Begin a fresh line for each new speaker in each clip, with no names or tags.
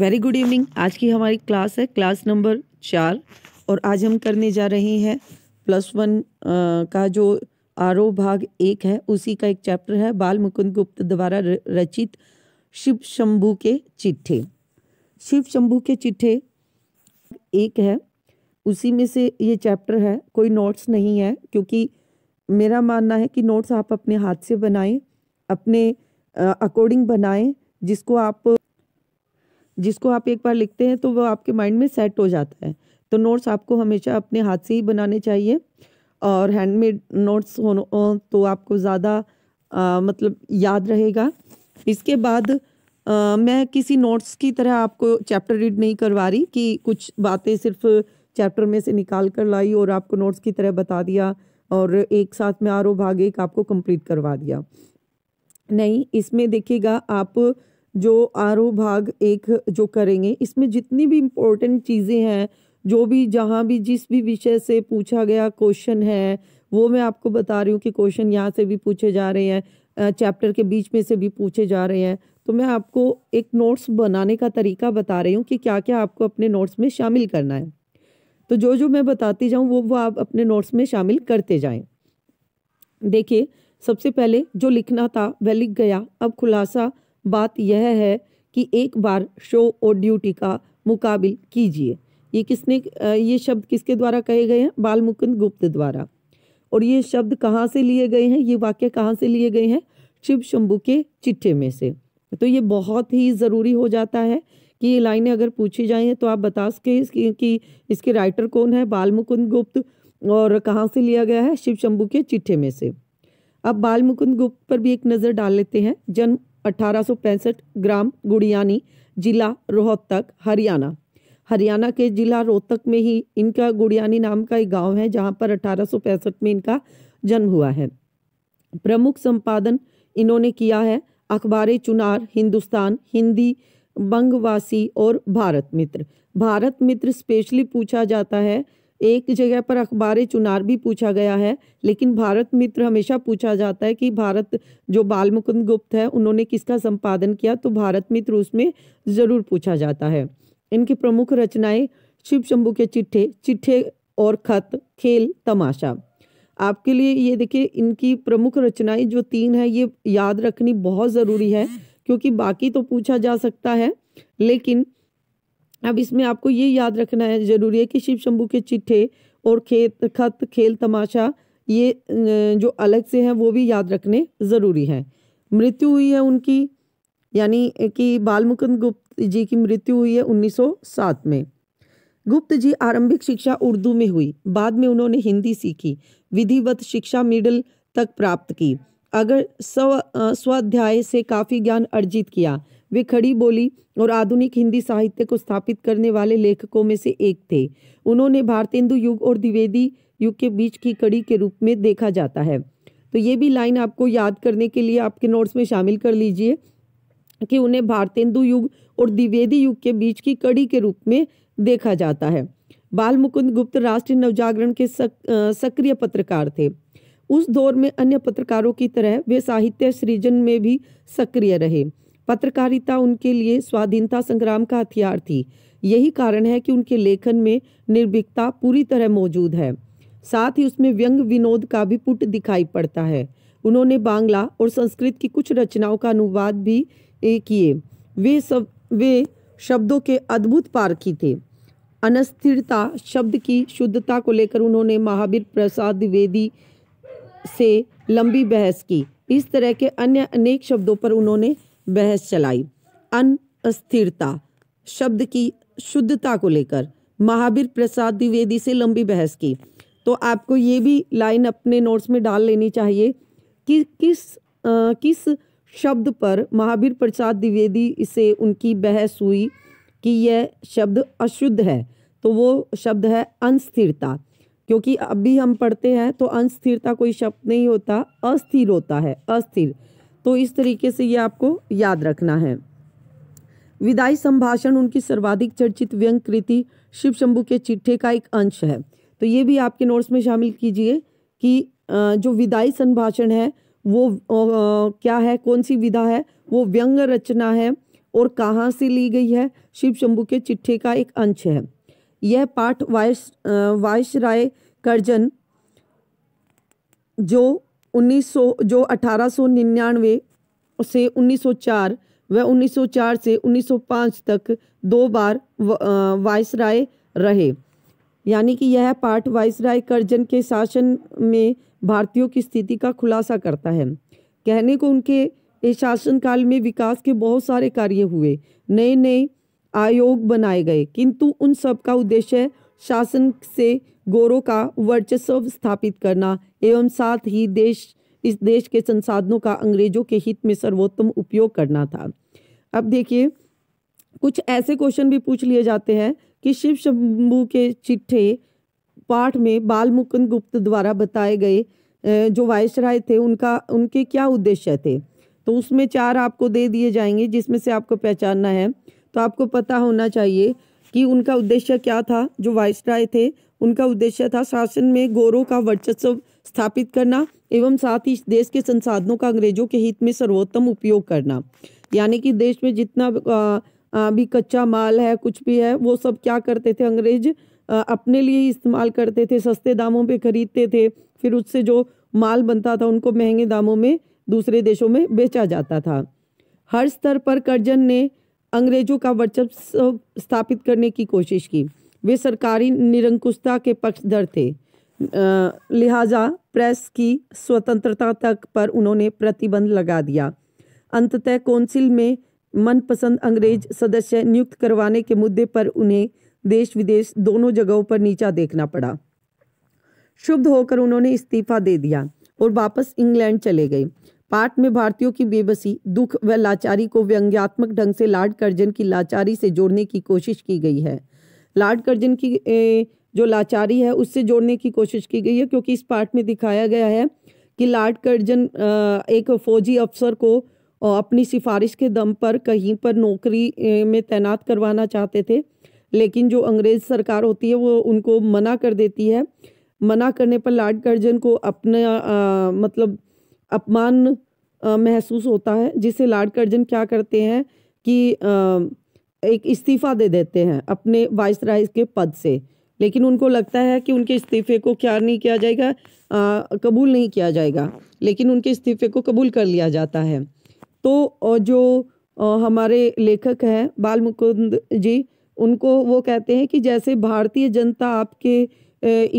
very good evening आज की हमारी क्लास है क्लास नंबर चार और आज हम करने जा रहे हैं प्लस वन का जो आरोह भाग एक है उसी का एक चैप्टर है बाल मुकुंद गुप्त द्वारा रचित शिव शंभू के चिट्ठे शिव शंभू के चिट्ठे एक है उसी में से ये चैप्टर है कोई नोट्स नहीं है क्योंकि मेरा मानना है कि नोट्स आप अपने हाथ से बनाएं अपने अकॉर्डिंग बनाएं जिसको आप जिसको आप एक बार लिखते हैं तो वो आपके माइंड में सेट हो जाता है तो नोट्स आपको हमेशा अपने हाथ से ही बनाने चाहिए और हैंडमेड नोट्स हो तो आपको ज़्यादा मतलब याद रहेगा इसके बाद आ, मैं किसी नोट्स की तरह आपको चैप्टर रीड नहीं करवा रही कि कुछ बातें सिर्फ चैप्टर में से निकाल कर लाई और आपको नोट्स की तरह बता दिया और एक साथ में आरो भाग एक आपको कंप्लीट करवा दिया नहीं इसमें देखिएगा आप जो आर भाग एक जो करेंगे इसमें जितनी भी इम्पोर्टेंट चीज़ें हैं जो भी जहाँ भी जिस भी विषय से पूछा गया क्वेश्चन है वो मैं आपको बता रही हूँ कि क्वेश्चन यहाँ से भी पूछे जा रहे हैं चैप्टर के बीच में से भी पूछे जा रहे हैं तो मैं आपको एक नोट्स बनाने का तरीका बता रही हूँ कि क्या क्या आपको अपने नोट्स में शामिल करना है तो जो जो मैं बताती जाऊँ वो वो आप अपने नोट्स में शामिल करते जाएँ देखिए सबसे पहले जो लिखना था वह लिख गया अब खुलासा बात यह है कि एक बार शो और ड्यूटी का मुकाबिल कीजिए ये किसने ये शब्द किसके द्वारा कहे गए हैं बाल मुकुंद गुप्त द्वारा और ये शब्द कहाँ से लिए गए हैं ये वाक्य कहाँ से लिए गए हैं शिव शंभू के चिट्ठे में से तो ये बहुत ही ज़रूरी हो जाता है कि ये लाइनें अगर पूछी जाएँ तो आप बता सके इसकी कि इसके राइटर कौन है बाल गुप्त और कहाँ से लिया गया है शिव शंभू के चिट्ठे में से अब बाल गुप्त पर भी एक नज़र डाल लेते हैं जन्म 1865 ग्राम गुड़ियानी जिला रोहतक हरियाणा हरियाणा के जिला रोहतक में ही इनका गुड़ियानी नाम का एक गांव है जहां पर अठारह में इनका जन्म हुआ है प्रमुख संपादन इन्होंने किया है अखबार चुनार हिंदुस्तान हिंदी बंगवासी और भारत मित्र भारत मित्र स्पेशली पूछा जाता है एक जगह पर अखबार चुनार भी पूछा गया है लेकिन भारत मित्र हमेशा पूछा जाता है कि भारत जो बाल मुकुंद गुप्त है उन्होंने किसका संपादन किया तो भारत मित्र उसमें ज़रूर पूछा जाता है इनकी प्रमुख रचनाएं शिव शंभू के चिट्ठे चिट्ठे और खत खेल तमाशा आपके लिए ये देखिए इनकी प्रमुख रचनाएं जो तीन है ये याद रखनी बहुत ज़रूरी है क्योंकि बाकी तो पूछा जा सकता है लेकिन अब इसमें आपको ये याद रखना है ज़रूरी है कि शिव शंभू के चिट्ठे और खेत खत खेल तमाशा ये जो अलग से हैं वो भी याद रखने ज़रूरी हैं मृत्यु हुई है उनकी यानी कि बालमुकुंद गुप्त जी की मृत्यु हुई है 1907 में गुप्त जी आरंभिक शिक्षा उर्दू में हुई बाद में उन्होंने हिंदी सीखी विधिवत शिक्षा मिडल तक प्राप्त की अगर स्व स्वाध्याय से काफ़ी ज्ञान अर्जित किया वे खड़ी बोली और आधुनिक हिंदी साहित्य को स्थापित करने वाले लेखकों में से एक थे उन्होंने भारतेंदु युग और द्विवेदी युग के बीच की कड़ी के रूप में देखा जाता है तो ये भी लाइन आपको याद करने के लिए आपके नोट्स में शामिल कर लीजिए कि उन्हें भारतेंदु युग और द्विवेदी युग के बीच की कड़ी के रूप में देखा जाता है बाल मुकुंद गुप्त राष्ट्रीय नवजागरण के सक, सक्रिय पत्रकार थे उस दौर में अन्य पत्रकारों की तरह वे साहित्य सृजन में भी सक्रिय रहे पत्रकारिता उनके लिए स्वाधीनता संग्राम का हथियार थी यही कारण है कि उनके लेखन में निर्भीकता पूरी तरह मौजूद है साथ ही उसमें व्यंग विनोद का भी पुट दिखाई पड़ता है उन्होंने बांग्ला और संस्कृत की कुछ रचनाओं का अनुवाद भी किए वे सब वे शब्दों के अद्भुत पारखी थे अनस्थिरता शब्द की शुद्धता को लेकर उन्होंने महावीर प्रसाद द्विवेदी से लंबी बहस की इस तरह के अन्य अनेक शब्दों पर उन्होंने बहस चलाई अन अस्थिरता शब्द की शुद्धता को लेकर महावीर प्रसाद द्विवेदी से लंबी बहस की तो आपको ये भी लाइन अपने नोट्स में डाल लेनी चाहिए कि किस आ, किस शब्द पर महावीर प्रसाद द्विवेदी से उनकी बहस हुई कि यह शब्द अशुद्ध है तो वो शब्द है अस्थिरता क्योंकि अभी हम पढ़ते हैं तो अस्थिरता कोई शब्द नहीं होता अस्थिर होता है अस्थिर तो इस तरीके से ये आपको याद रखना है विदाई संभाषण उनकी सर्वाधिक चर्चित व्यंग कृति शिव शंभू के चिट्ठे का एक अंश है तो ये भी आपके नोट्स में शामिल कीजिए कि जो विदाई संभाषण है वो क्या है कौन सी विधा है वो व्यंग रचना है और कहाँ से ली गई है शिव शंभू के चिट्ठे का एक अंश है यह पाठ वायस वायस राय करजन जो उन्नीस जो अठारह से 1904 व 1904 से 1905 तक दो बार वायसराय रहे यानी कि यह पाठ वायसराय करजन के शासन में भारतीयों की स्थिति का खुलासा करता है कहने को उनके शासनकाल में विकास के बहुत सारे कार्य हुए नए नए आयोग बनाए गए किंतु उन सब का उद्देश्य शासन से गोरों का वर्चस्व स्थापित करना एवं साथ ही देश इस देश के संसाधनों का अंग्रेजों के हित में सर्वोत्तम उपयोग करना था अब देखिए कुछ ऐसे क्वेश्चन भी पूछ लिए जाते हैं कि शिव शंभू के चिट्ठे पाठ में बाल मुकुंद गुप्त द्वारा बताए गए जो वायसराय थे उनका उनके क्या उद्देश्य थे तो उसमें चार आपको दे दिए जाएंगे जिसमें से आपको पहचानना है तो आपको पता होना चाहिए कि उनका उद्देश्य क्या था जो वायसराय थे उनका उद्देश्य था शासन में गोरों का वर्चस्व स्थापित करना एवं साथ ही देश के संसाधनों का अंग्रेजों के हित में सर्वोत्तम उपयोग करना यानी कि देश में जितना भी कच्चा माल है कुछ भी है वो सब क्या करते थे अंग्रेज अपने लिए ही इस्तेमाल करते थे सस्ते दामों पे खरीदते थे फिर उससे जो माल बनता था उनको महंगे दामों में दूसरे देशों में बेचा जाता था हर स्तर पर कर्जन ने अंग्रेजों का वर्चस्व स्थापित करने की कोशिश की वे सरकारी निरंकुशता के पक्षधर थे लिहाजा प्रेस की स्वतंत्रता तक पर उन्होंने प्रतिबंध लगा दिया अंततः कौंसिल में मनपसंद अंग्रेज सदस्य नियुक्त करवाने के मुद्दे पर उन्हें देश विदेश दोनों जगहों पर नीचा देखना पड़ा शुभ होकर उन्होंने इस्तीफा दे दिया और वापस इंग्लैंड चले गए पाठ में भारतीयों की बेबसी दुख व लाचारी को व्यंग्यात्मक ढंग से लाड कर्जन की लाचारी से जोड़ने की कोशिश की गई है लाड कर्जन की जो लाचारी है उससे जोड़ने की कोशिश की गई है क्योंकि इस पार्ट में दिखाया गया है कि लाड कर्जन एक फौजी अफसर को अपनी सिफारिश के दम पर कहीं पर नौकरी में तैनात करवाना चाहते थे लेकिन जो अंग्रेज़ सरकार होती है वो उनको मना कर देती है मना करने पर लाड कर्जन को अपना आ, मतलब अपमान महसूस होता है जिसे लाड कर्जन क्या करते हैं कि आ, एक इस्तीफ़ा दे देते हैं अपने वाइस राय के पद से लेकिन उनको लगता है कि उनके इस्तीफे को क्या नहीं किया जाएगा आ, कबूल नहीं किया जाएगा लेकिन उनके इस्तीफे को कबूल कर लिया जाता है तो जो हमारे लेखक हैं बाल मुकुंद जी उनको वो कहते हैं कि जैसे भारतीय जनता आपके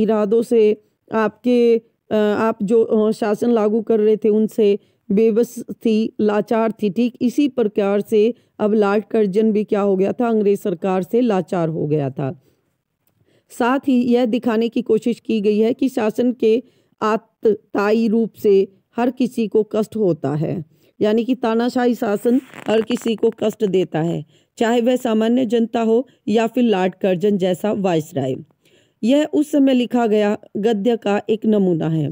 इरादों से आपके आप जो शासन लागू कर रहे थे उनसे बेबस थी लाचार थी ठीक इसी प्रकार से अब लॉर्ड कर्जन भी क्या हो गया था अंग्रेज सरकार से लाचार हो गया था साथ ही यह दिखाने की कोशिश की गई है कि शासन के आत्ताई रूप से हर किसी को कष्ट होता है यानी कि तानाशाही शासन हर किसी को कष्ट देता है चाहे वह सामान्य जनता हो या फिर लॉर्ड कर्जन जैसा वायसराय यह उस समय लिखा गया गद्य का एक नमूना है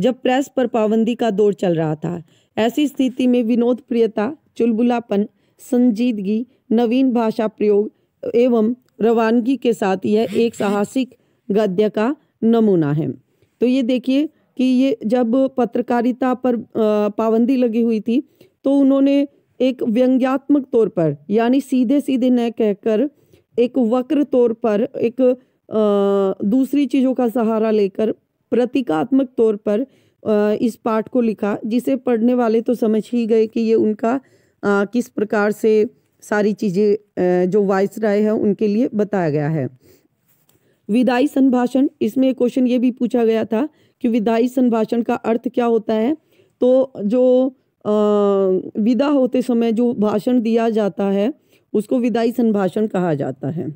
जब प्रेस पर पाबंदी का दौर चल रहा था ऐसी स्थिति में विनोद प्रियता चुलबुलापन संजीदगी नवीन भाषा प्रयोग एवं रवानगी के साथ यह एक साहसिक गद्य का नमूना है तो ये देखिए कि ये जब पत्रकारिता पर पाबंदी लगी हुई थी तो उन्होंने एक व्यंग्यात्मक तौर पर यानी सीधे सीधे न कहकर एक वक्र तौर पर एक आ, दूसरी चीज़ों का सहारा लेकर प्रतीकात्मक तौर पर इस पाठ को लिखा जिसे पढ़ने वाले तो समझ ही गए कि ये उनका किस प्रकार से सारी चीज़ें जो वाइस राय है उनके लिए बताया गया है विदाई संभाषण इसमें क्वेश्चन ये भी पूछा गया था कि विदाई संभाषण का अर्थ क्या होता है तो जो विदा होते समय जो भाषण दिया जाता है उसको विदाई संभाषण कहा जाता है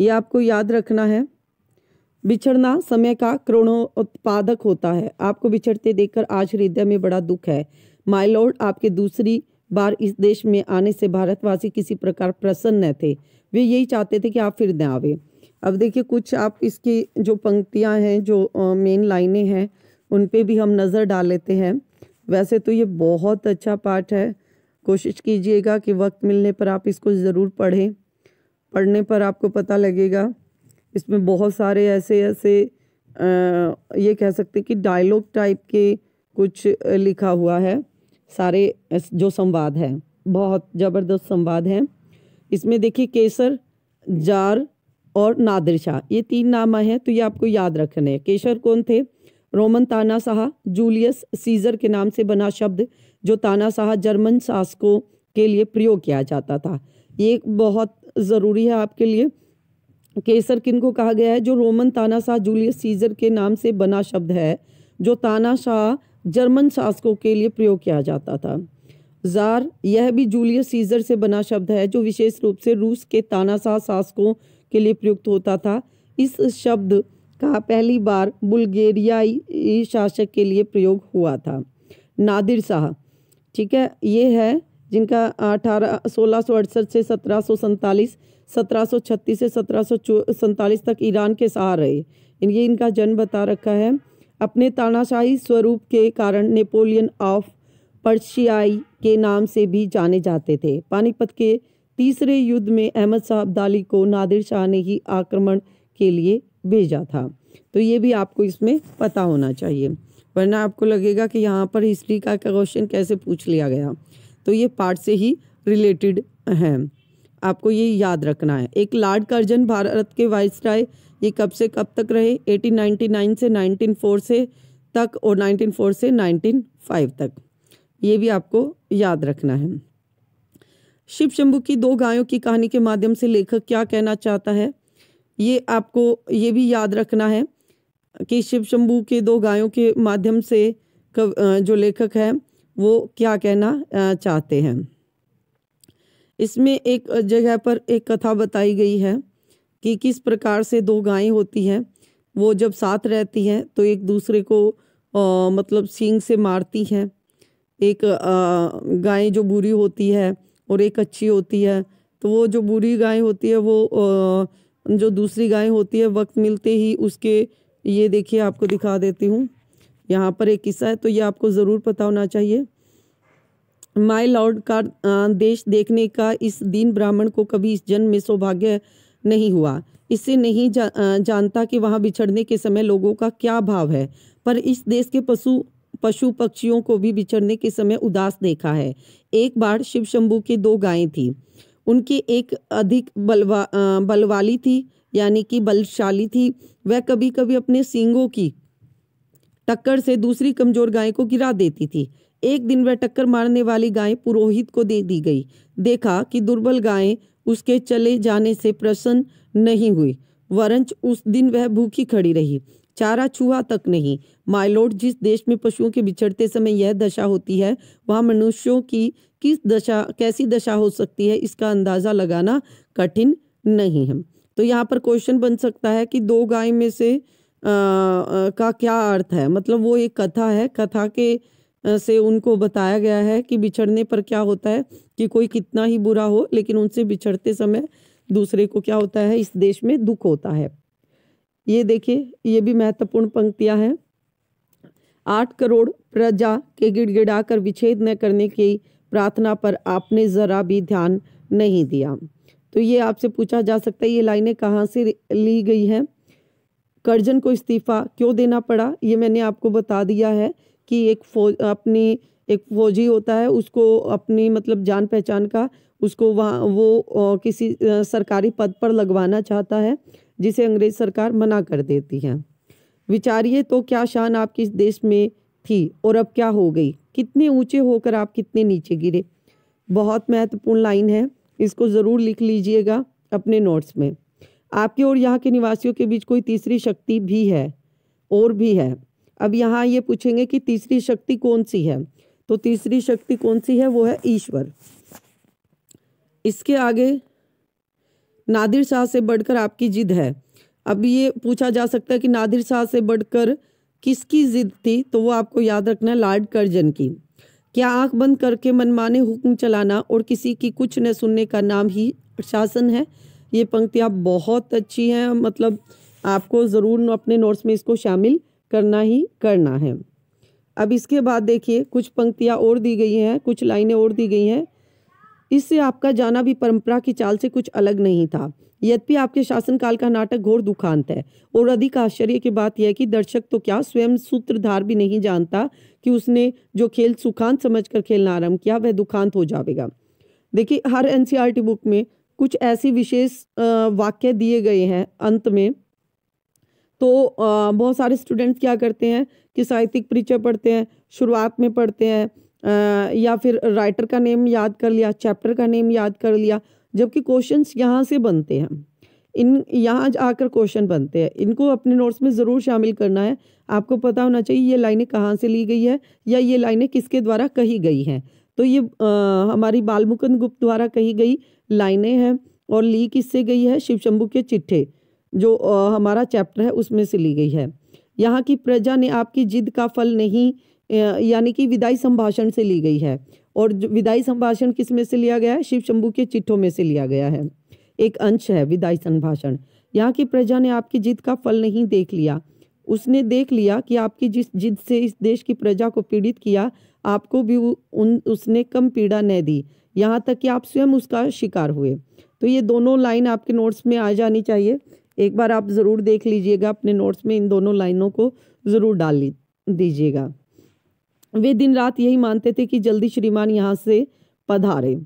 ये आपको याद रखना है बिछड़ना समय का करोड़ों उत्पादक होता है आपको बिछड़ते देखकर आज हृदय में बड़ा दुख है माई लॉर्ड आपके दूसरी बार इस देश में आने से भारतवासी किसी प्रकार प्रसन्न न थे वे यही चाहते थे कि आप फिर न आवे अब देखिए कुछ आप इसकी जो पंक्तियां हैं जो मेन लाइनें हैं उन पे भी हम नज़र डाल लेते हैं वैसे तो ये बहुत अच्छा पाठ है कोशिश कीजिएगा कि वक्त मिलने पर आप इसको ज़रूर पढ़ें पढ़ने पर आपको पता लगेगा इसमें बहुत सारे ऐसे ऐसे आ, ये कह सकते कि डायलॉग टाइप के कुछ लिखा हुआ है सारे जो संवाद है बहुत ज़बरदस्त संवाद हैं इसमें देखिए केसर जार और नादिर शाह ये तीन नाम आए हैं तो ये आपको याद रखने हैं केसर कौन थे रोमन ताना शाह जूलियस सीजर के नाम से बना शब्द जो ताना शाह जर्मन शासकों के लिए प्रयोग किया जाता था ये बहुत ज़रूरी है आपके लिए केसर किन को कहा गया है जो रोमन तानाशाह जूलियस सीजर के नाम से बना शब्द है जो तानाशाह जर्मन शासकों के लिए प्रयोग किया जाता था जार यह भी जूलियस सीजर से बना शब्द है जो विशेष रूप से रूस के तानाशाह शासकों के लिए प्रयुक्त होता था इस शब्द का पहली बार बुल्गेरियाई शासक के लिए प्रयोग हुआ था नादिर शाह ठीक है ये है जिनका अठारह सोलह सौ अड़सठ से सत्रह सौ सैंतालीस सत्रह सौ छत्तीस से सत्रह सौ सैंतालीस तक ईरान के सहार रहे ये इनका जन्म बता रखा है अपने तानाशाही स्वरूप के कारण नेपोलियन ऑफ पर्शियाई के नाम से भी जाने जाते थे पानीपत के तीसरे युद्ध में अहमद शाह अब्दाली को नादिर शाह ने ही आक्रमण के लिए भेजा था तो ये भी आपको इसमें पता होना चाहिए वरना आपको लगेगा कि यहाँ पर हिस्ट्री का क्वेश्चन कैसे पूछ लिया गया तो ये पार्ट से ही रिलेटेड हैं आपको ये याद रखना है एक लार्ड कर्जन भारत के राय ये कब से कब तक रहे 1899 से 194 से तक और 194 से 195 तक ये भी आपको याद रखना है शिव शंभु की दो गायों की कहानी के माध्यम से लेखक क्या कहना चाहता है ये आपको ये भी याद रखना है कि शिव शंभू के दो गायों के माध्यम से कव, जो लेखक है वो क्या कहना चाहते हैं इसमें एक जगह पर एक कथा बताई गई है कि किस प्रकार से दो गायें होती हैं वो जब साथ रहती हैं तो एक दूसरे को आ, मतलब सींग से मारती हैं एक गाय जो बुरी होती है और एक अच्छी होती है तो वो जो बुरी गाय होती है वो आ, जो दूसरी गाय होती है वक्त मिलते ही उसके ये देखिए आपको दिखा देती हूँ यहाँ पर एक किस्सा है तो ये आपको ज़रूर पता होना चाहिए माई लॉर्ड का देश देखने का इस दीन ब्राह्मण को कभी इस जन्म में सौभाग्य नहीं हुआ इससे नहीं जा, जानता कि वहाँ बिछड़ने के समय लोगों का क्या भाव है पर इस देश के पशु पशु पक्षियों को भी बिछड़ने के समय उदास देखा है एक बार शिव शंभू की दो गायें थीं उनकी एक अधिक बलवा बलवाली थी यानी कि बलशाली थी वह कभी कभी अपने सींगों की टक्कर से दूसरी कमजोर गाय को गिरा देती थी एक दिन वह टक्कर मारने वाली गाय पुरोहित को दे दी गई देखा कि दुर्बल गायें उसके चले जाने से प्रसन्न नहीं हुई वरंच उस दिन वह भूखी खड़ी रही चारा छुआ तक नहीं माइलोड जिस देश में पशुओं के बिछड़ते समय यह दशा होती है वहाँ मनुष्यों की किस दशा कैसी दशा हो सकती है इसका अंदाज़ा लगाना कठिन नहीं है तो यहाँ पर क्वेश्चन बन सकता है कि दो गाय में से का क्या अर्थ है मतलब वो एक कथा है कथा के से उनको बताया गया है कि बिछड़ने पर क्या होता है कि कोई कितना ही बुरा हो लेकिन उनसे बिछड़ते समय दूसरे को क्या होता है इस देश में दुख होता है ये देखिए ये भी महत्वपूर्ण पंक्तियां हैं आठ करोड़ प्रजा के गिड़गिड़ा कर विच्छेद न करने की प्रार्थना पर आपने ज़रा भी ध्यान नहीं दिया तो ये आपसे पूछा जा सकता है ये लाइनें कहाँ से ली गई हैं कर्जन को इस्तीफ़ा क्यों देना पड़ा ये मैंने आपको बता दिया है कि एक फौज अपनी एक फौजी होता है उसको अपनी मतलब जान पहचान का उसको वहाँ वो किसी सरकारी पद पर लगवाना चाहता है जिसे अंग्रेज सरकार मना कर देती है विचारिए तो क्या शान आपकी इस देश में थी और अब क्या हो गई कितने ऊंचे होकर आप कितने नीचे गिरे बहुत महत्वपूर्ण लाइन है इसको ज़रूर लिख लीजिएगा अपने नोट्स में आपके और यहाँ के निवासियों के बीच कोई तीसरी शक्ति भी है और भी है अब यहाँ ये पूछेंगे कि तीसरी शक्ति कौन सी है तो तीसरी शक्ति कौन सी है वो है ईश्वर इसके आगे नादिर शाह से बढ़कर आपकी जिद है अब ये पूछा जा सकता है कि नादिर शाह से बढ़कर किसकी जिद थी तो वो आपको याद रखना है लार्ड कर्जन की क्या आंख बंद करके मनमाने हुक्म चलाना और किसी की कुछ न सुनने का नाम ही शासन है ये पंक्तियाँ बहुत अच्छी हैं मतलब आपको ज़रूर अपने नोट्स में इसको शामिल करना ही करना है अब इसके बाद देखिए कुछ पंक्तियाँ और दी गई हैं कुछ लाइनें और दी गई हैं इससे आपका जाना भी परंपरा की चाल से कुछ अलग नहीं था यद्यपि आपके शासनकाल का नाटक घोर दुखांत है और अधिक आश्चर्य की बात यह है कि दर्शक तो क्या स्वयं सूत्रधार भी नहीं जानता कि उसने जो खेल सुखांत समझकर खेलना आरंभ किया वह दुखांत हो जाएगा देखिए हर एन बुक e में कुछ ऐसी विशेष वाक्य दिए गए हैं अंत में तो बहुत सारे स्टूडेंट्स क्या करते हैं कि साहित्यिक परिचय पढ़ते हैं शुरुआत में पढ़ते हैं या फिर राइटर का नेम याद कर लिया चैप्टर का नेम याद कर लिया जबकि क्वेश्चंस यहाँ से बनते हैं इन यहाँ आकर क्वेश्चन बनते हैं इनको अपने नोट्स में ज़रूर शामिल करना है आपको पता होना चाहिए ये लाइनें कहाँ से ली गई है या ये लाइनें किसके द्वारा कही गई हैं तो ये आ, हमारी बालमुकुंद गुप्त द्वारा कही गई लाइनें हैं और ली किससे गई है शिव शंभु के चिट्ठे जो आ, हमारा चैप्टर है उसमें से ली गई है यहाँ की प्रजा ने आपकी जिद का फल नहीं यानी कि विदाई संभाषण से ली गई है और विदाई संभाषण किस में से लिया गया है शिव शंभु के चिट्ठों में से लिया गया है एक अंश है विदाई संभाषण यहाँ की प्रजा ने आपकी जिद का फल नहीं देख लिया उसने देख लिया कि आपकी जिस जिद से इस देश की प्रजा को पीड़ित किया आपको भी उन उसने कम पीड़ा न दी यहाँ तक कि आप स्वयं उसका शिकार हुए तो ये दोनों लाइन आपके नोट्स में आ जानी चाहिए एक बार आप ज़रूर देख लीजिएगा अपने नोट्स में इन दोनों लाइनों को ज़रूर डाल दीजिएगा वे दिन रात यही मानते थे कि जल्दी श्रीमान यहाँ से पधारे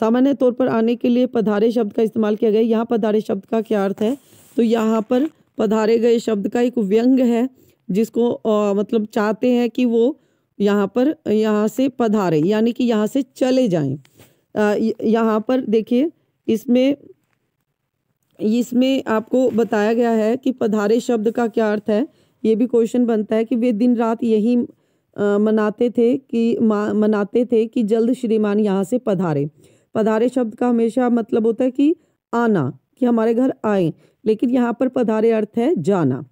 सामान्य तौर पर आने के लिए पधारे शब्द का इस्तेमाल किया गया यहाँ पधारे शब्द का क्या अर्थ है तो यहाँ पर पधारे गए शब्द का एक व्यंग है जिसको आ, मतलब चाहते हैं कि वो यहाँ पर यहाँ से पधारे यानी कि यहाँ से चले जाएं यहाँ पर देखिए इसमें इसमें आपको बताया गया है कि पधारे शब्द का क्या अर्थ है ये भी क्वेश्चन बनता है कि वे दिन रात यही मनाते थे कि मनाते थे कि जल्द श्रीमान यहाँ से पधारे पधारे शब्द का हमेशा मतलब होता है कि आना कि हमारे घर आए लेकिन यहाँ पर पधारे अर्थ है जाना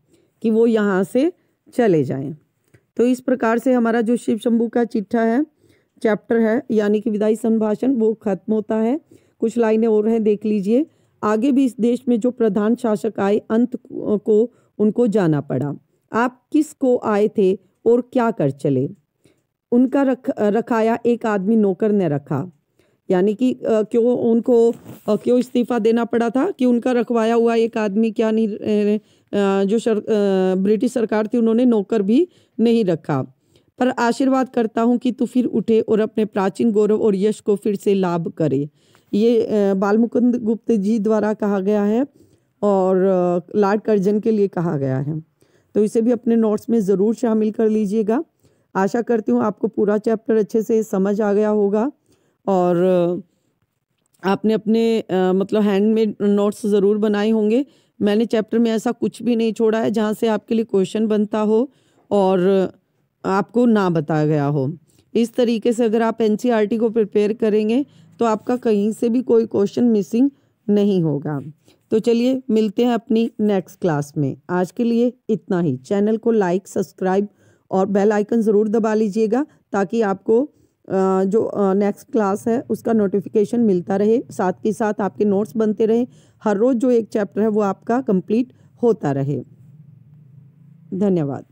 कि वो यहाँ से चले जाएं तो इस प्रकार से हमारा जो शिव शंभू का चिट्ठा है चैप्टर है यानी कि विदाई संभाषण वो खत्म होता है कुछ लाइनें और हैं देख लीजिए आगे भी इस देश में जो प्रधान शासक आए अंत को उनको जाना पड़ा आप किस को आए थे और क्या कर चले उनका रख रखाया एक आदमी नौकर ने रखा यानी कि क्यों उनको क्यों इस्तीफा देना पड़ा था कि उनका रखवाया हुआ एक आदमी क्या नहीं जो सर ब्रिटिश सरकार थी उन्होंने नौकर भी नहीं रखा पर आशीर्वाद करता हूँ कि तू फिर उठे और अपने प्राचीन गौरव और यश को फिर से लाभ करे ये बालमुकुंद गुप्त जी द्वारा कहा गया है और लार्ड कर्जन के लिए कहा गया है तो इसे भी अपने नोट्स में ज़रूर शामिल कर लीजिएगा आशा करती हूँ आपको पूरा चैप्टर अच्छे से समझ आ गया होगा और आपने अपने आ, मतलब हैंडमेड नोट्स ज़रूर बनाए होंगे मैंने चैप्टर में ऐसा कुछ भी नहीं छोड़ा है जहाँ से आपके लिए क्वेश्चन बनता हो और आपको ना बताया गया हो इस तरीके से अगर आप एन e को प्रिपेयर करेंगे तो आपका कहीं से भी कोई क्वेश्चन मिसिंग नहीं होगा तो चलिए मिलते हैं अपनी नेक्स्ट क्लास में आज के लिए इतना ही चैनल को लाइक सब्सक्राइब और बेल आइकन ज़रूर दबा लीजिएगा ताकि आपको जो नेक्स्ट क्लास है उसका नोटिफिकेशन मिलता रहे साथ के साथ आपके नोट्स बनते रहे हर रोज़ जो एक चैप्टर है वो आपका कंप्लीट होता रहे धन्यवाद